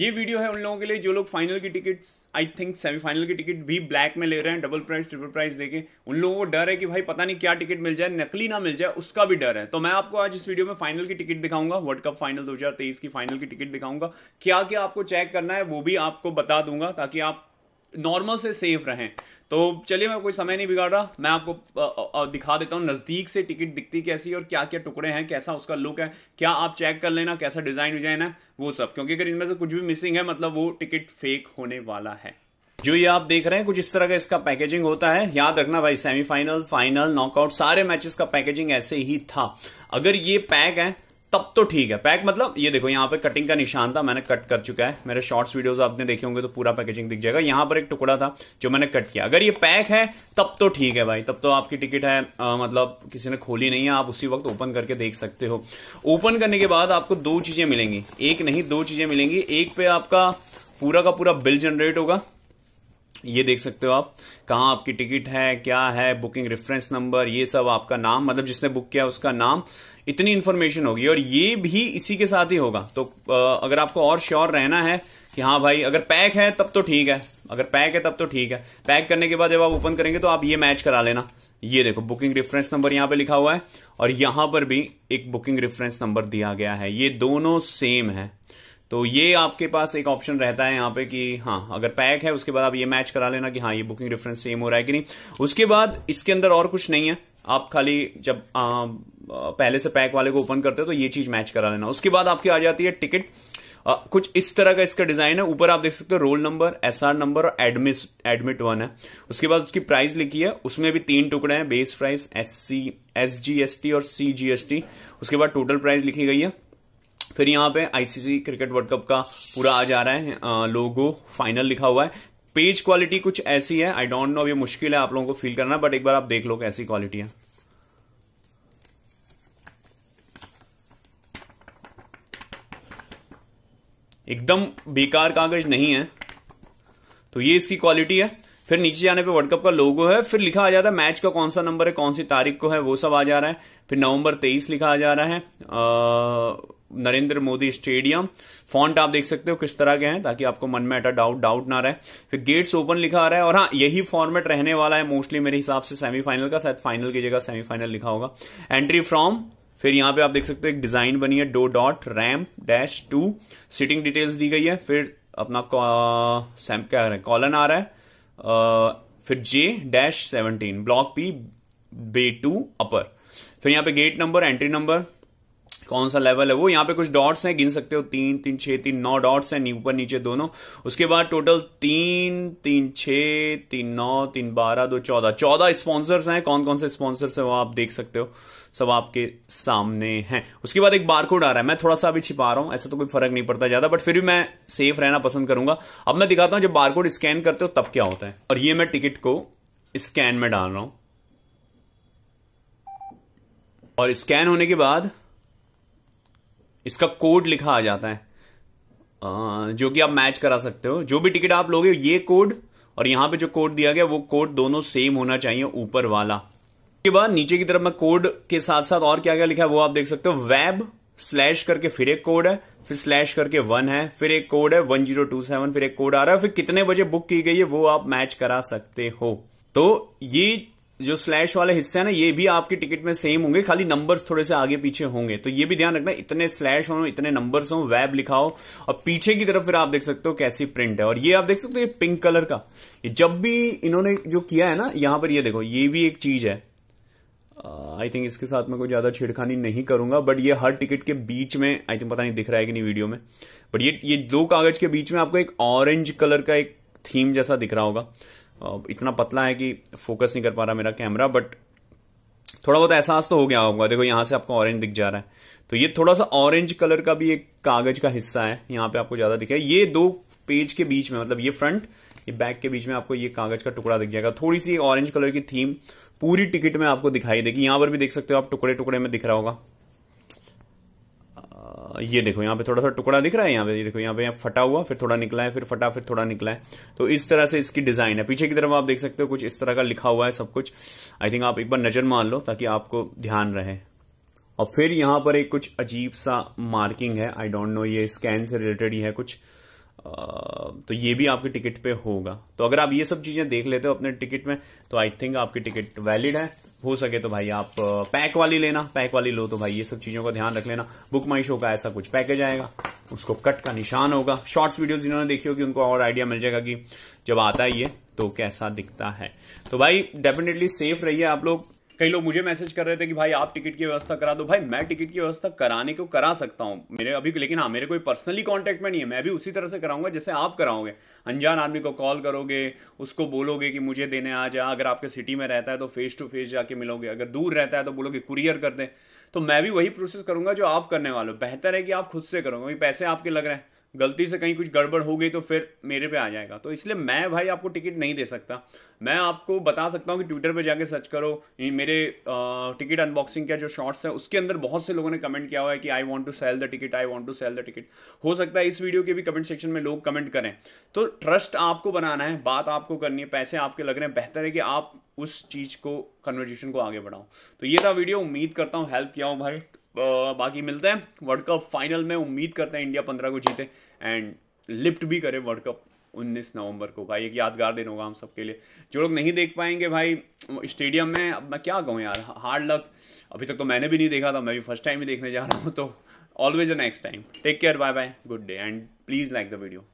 ये वीडियो है उन लोगों के लिए जो लोग फाइनल की टिकट्स आई थिंक सेमीफाइनल की टिकट भी ब्लैक में ले रहे हैं डबल प्राइस ट्रिपल प्राइस देके उन लोगों को डर है कि भाई पता नहीं क्या टिकट मिल जाए नकली ना मिल जाए उसका भी डर है तो मैं आपको आज इस वीडियो में फाइनल की टिकट दिखाऊंगा वर्ल्ड कप फाइनल दो की फाइनल की टिकट दिखाऊंगा क्या क्या आपको चेक करना है वो भी आपको बता दूंगा ताकि आप नॉर्मल से सेफ रहें तो चलिए मैं कोई समय नहीं बिगाड़ रहा मैं आपको दिखा देता हूँ नज़दीक से टिकट दिखती कैसी और क्या क्या टुकड़े हैं कैसा उसका लुक है क्या आप चेक कर लेना कैसा डिज़ाइन विजाइन है वो सब क्योंकि अगर इनमें से कुछ भी मिसिंग है मतलब वो टिकट फेक होने वाला है जो ये आप देख रहे हैं कुछ इस तरह का इसका पैकेजिंग होता है याद रखना भाई सेमीफाइनल फाइनल नॉकआउट सारे मैचेस का पैकेजिंग ऐसे ही था अगर ये पैक है तब तो ठीक है पैक मतलब ये देखो यहाँ पे कटिंग का निशान था मैंने कट कर चुका है मेरे शॉर्ट्स वीडियोस आपने देखे होंगे तो पूरा पैकेजिंग दिख जाएगा यहाँ पर एक टुकड़ा था जो मैंने कट किया अगर ये पैक है तब तो ठीक है भाई तब तो आपकी टिकट है आ, मतलब किसी ने खोली नहीं है आप उसी वक्त ओपन करके देख सकते हो ओपन करने के बाद आपको दो चीजें मिलेंगी एक नहीं दो चीजें मिलेंगी एक पे आपका पूरा का पूरा बिल जनरेट होगा ये देख सकते हो आप कहाँ आपकी टिकट है क्या है बुकिंग रेफरेंस नंबर ये सब आपका नाम मतलब जिसने बुक किया उसका नाम इतनी इन्फॉर्मेशन होगी और ये भी इसी के साथ ही होगा तो अगर आपको और श्योर रहना है कि हाँ भाई अगर पैक है तब तो ठीक है अगर पैक है तब तो ठीक है पैक करने के बाद जब आप ओपन करेंगे तो आप ये मैच करा लेना ये देखो बुकिंग रेफरेंस नंबर यहाँ पे लिखा हुआ है और यहाँ पर भी एक बुकिंग रेफरेंस नंबर दिया गया है ये दोनों सेम है तो ये आपके पास एक ऑप्शन रहता है यहाँ पे कि हाँ अगर पैक है उसके बाद आप ये मैच करा लेना कि हाँ ये बुकिंग रेफरेंस सेम हो रहा है कि नहीं उसके बाद इसके अंदर और कुछ नहीं है आप खाली जब आ, पहले से पैक वाले को ओपन करते हो तो ये चीज मैच करा लेना उसके बाद आपकी आ जाती है टिकट आ, कुछ इस तरह का इसका डिजाइन है ऊपर आप देख सकते हो roll number S R number और एडमिस एडमिट वन है उसके बाद उसकी प्राइस लिखी है उसमें भी तीन टुकड़े हैं base price S C S G S T और सी जी एस टी उसके बाद टोटल प्राइस लिखी गई है फिर यहां पे आईसीसी क्रिकेट वर्ल्ड कप का पूरा आ जा रहा है लोगो फाइनल लिखा हुआ है पेज क्वालिटी कुछ ऐसी है आई डोंट नो ये मुश्किल है आप लोगों को फील करना बट एक बार आप देख लो कैसी क्वालिटी है एकदम बेकार कागज नहीं है तो ये इसकी क्वालिटी है फिर नीचे जाने पे वर्ल्ड कप का लोगो है फिर लिखा आ जाता है मैच का कौन सा नंबर है कौन सी तारीख को है वो सब आ जा रहा है फिर नवंबर तेईस लिखा आ जा रहा है आ, नरेंद्र मोदी स्टेडियम फॉन्ट आप देख सकते हो किस तरह के हैं ताकि आपको मन में अटा डाउट डाउट ना रहे फिर गेट्स ओपन लिखा आ रहा है और हाँ यही फॉर्मेट रहने वाला है मोस्टली मेरे हिसाब से सेमीफाइनल का शायद फाइनल की जगह सेमीफाइनल लिखा होगा एंट्री फ्रॉम फिर यहां पे आप देख सकते हो एक डिजाइन बनी है डो dot ram dash two seating details दी गई है फिर अपना सैम क्या हैं कॉलन आ रहा है आ, फिर J dash seventeen block P bay two upper फिर यहाँ पे गेट नंबर एंट्री नंबर कौन सा लेवल है वो यहाँ पे कुछ डॉट्स हैं गिन सकते हो तीन तीन छः तीन नौ डॉट्स हैं ऊपर नीचे दोनों उसके बाद टोटल तीन तीन छः तीन नौ तीन बारह दो चौदह चौदह स्पॉन्सर्स हैं कौन कौन से स्पॉन्सर्स हैं वो आप देख सकते हो सब आपके सामने हैं उसके बाद एक बारकोड आ रहा है मैं थोड़ा सा अभी छिपा रहा हूं ऐसा तो कोई फर्क नहीं पड़ता ज्यादा बट फिर भी मैं सेफ रहना पसंद करूंगा अब मैं दिखाता हूं जब बारकोड स्कैन करते हो तब क्या होता है और ये मैं टिकट को स्कैन में डाल रहा हूं और स्कैन होने के बाद इसका कोड लिखा आ जाता है जो कि आप मैच करा सकते हो जो भी टिकट आप लोगे ये कोड और यहां पे जो कोड दिया गया वो कोड दोनों सेम होना चाहिए ऊपर वाला के बाद नीचे की तरफ में कोड के साथ साथ और क्या क्या लिखा है वो आप देख सकते हो वेब स्लैश करके फिर एक कोड है फिर स्लैश करके वन है फिर एक कोड है वन जीरो टू सेवन फिर एक कोड आ रहा है फिर कितने बजे बुक की गई है वो आप मैच करा सकते हो तो ये जो स्लैश वाले हिस्से हैं ना ये भी आपके टिकट में सेम होंगे खाली नंबर्स थोड़े से आगे पीछे होंगे तो ये भी ध्यान रखना इतने स्लैश हो इतने नंबर्स हो वैब लिखा हो और पीछे की तरफ फिर आप देख सकते हो कैसी प्रिंट है और ये आप देख सकते हो ये पिंक कलर का ये जब भी इन्होंने जो किया है ना यहां पर ये देखो ये भी एक चीज है आई uh, थिंक इसके साथ मैं कोई ज़्यादा छेड़खानी नहीं करूंगा बट ये हर टिकट के बीच में आई थिंक पता नहीं दिख रहा है कि नहीं वीडियो में बट ये ये दो कागज के बीच में आपको एक ऑरेंज कलर का एक थीम जैसा दिख रहा होगा इतना पतला है कि फोकस नहीं कर पा रहा मेरा कैमरा बट थोड़ा बहुत एहसास तो हो गया होगा देखो यहां से आपको ऑरेंज दिख जा रहा है तो ये थोड़ा सा ऑरेंज कलर का भी एक कागज का हिस्सा है यहां पे आपको ज्यादा दिखेगा ये दो पेज के बीच में मतलब ये फ्रंट ये बैक के बीच में आपको ये कागज का टुकड़ा दिख जाएगा थोड़ी सी ऑरेंज कलर की थीम पूरी टिकट में आपको दिखाई देगी यहां पर भी देख सकते हो आप टुकड़े टुकड़े में दिख रहा होगा ये देखो यहाँ पे थोड़ा सा टुकड़ा दिख रहा है यहाँ पे ये देखो यहाँ पे यहाँ फटा हुआ फिर थोड़ा निकला है फिर फटा फिर थोड़ा निकला है तो इस तरह से इसकी डिजाइन है पीछे की तरफ आप देख सकते हो कुछ इस तरह का लिखा हुआ है सब कुछ आई थिंक आप एक बार नजर मान लो ताकि आपको ध्यान रहे और फिर यहाँ पर एक कुछ अजीब सा मार्किंग है आई डोंट नो ये स्कैन से रिलेटेड ही है कुछ तो ये भी आपके टिकट पे होगा तो अगर आप ये सब चीज़ें देख लेते हो अपने टिकट में तो आई थिंक आपकी टिकट वैलिड है हो सके तो भाई आप पैक वाली लेना पैक वाली लो तो भाई ये सब चीज़ों का ध्यान रख लेना बुक माई शो का ऐसा कुछ पैकेज आएगा उसको कट का निशान होगा शॉर्ट्स वीडियोस जिन्होंने देखी होगी उनको और आइडिया मिल जाएगा कि जब आता है ये तो कैसा दिखता है तो भाई डेफिनेटली सेफ रहिए आप लोग कई लोग मुझे मैसेज कर रहे थे कि भाई आप टिकट की व्यवस्था करा दो भाई मैं टिकट की व्यवस्था कराने को करा सकता हूँ मेरे अभी लेकिन हाँ मेरे कोई पर्सनली कांटेक्ट में नहीं है मैं भी उसी तरह से कराऊंगा जैसे आप कराओगे अनजान आदमी को कॉल करोगे उसको बोलोगे कि मुझे देने आ जा अगर आपके सिटी में रहता है तो फेस टू फेस जाके मिलोगे अगर दूर रहता है तो बोलोगे कुरियर कर दें तो मैं भी वही प्रोसेस करूंगा जो आप करने वाले हो बेहतर है कि आप खुद से करोगे पैसे आपके लग रहे हैं गलती से कहीं कुछ गड़बड़ हो गई तो फिर मेरे पे आ जाएगा तो इसलिए मैं भाई आपको टिकट नहीं दे सकता मैं आपको बता सकता हूँ कि ट्विटर पे जाके सर्च करो मेरे टिकट अनबॉक्सिंग का जो शॉर्ट्स है उसके अंदर बहुत से लोगों ने कमेंट किया हुआ है कि I want to sell the ticket I want to sell the ticket हो सकता है इस वीडियो के भी कमेंट सेक्शन में लोग कमेंट करें तो ट्रस्ट आपको बनाना है बात आपको करनी है पैसे आपके लग रहे हैं बेहतर है कि आप उस चीज़ को कन्वर्जेशन को आगे बढ़ाओ तो ये था वीडियो उम्मीद करता हूँ हेल्प किया हूँ भाई बाकी मिलते हैं वर्ल्ड कप फाइनल में उम्मीद करते हैं इंडिया पंद्रह को जीते एंड लिफ्ट भी करें वर्ल्ड कप उन्नीस नवंबर को भाई एक यादगार दिन होगा हम सबके लिए जो लोग नहीं देख पाएंगे भाई स्टेडियम में अब मैं क्या कहूँ यार हार्ड लक अभी तक तो मैंने भी नहीं देखा था मैं भी फर्स्ट टाइम ही देखने जा रहा हूँ तो always a next time take care bye bye good day and please like the video